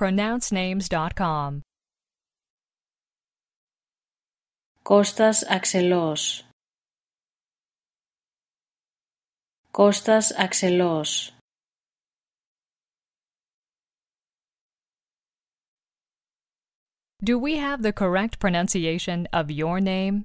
pronouncenames.com. Costas Axelos. Costas Axelos. Do we have the correct pronunciation of your name?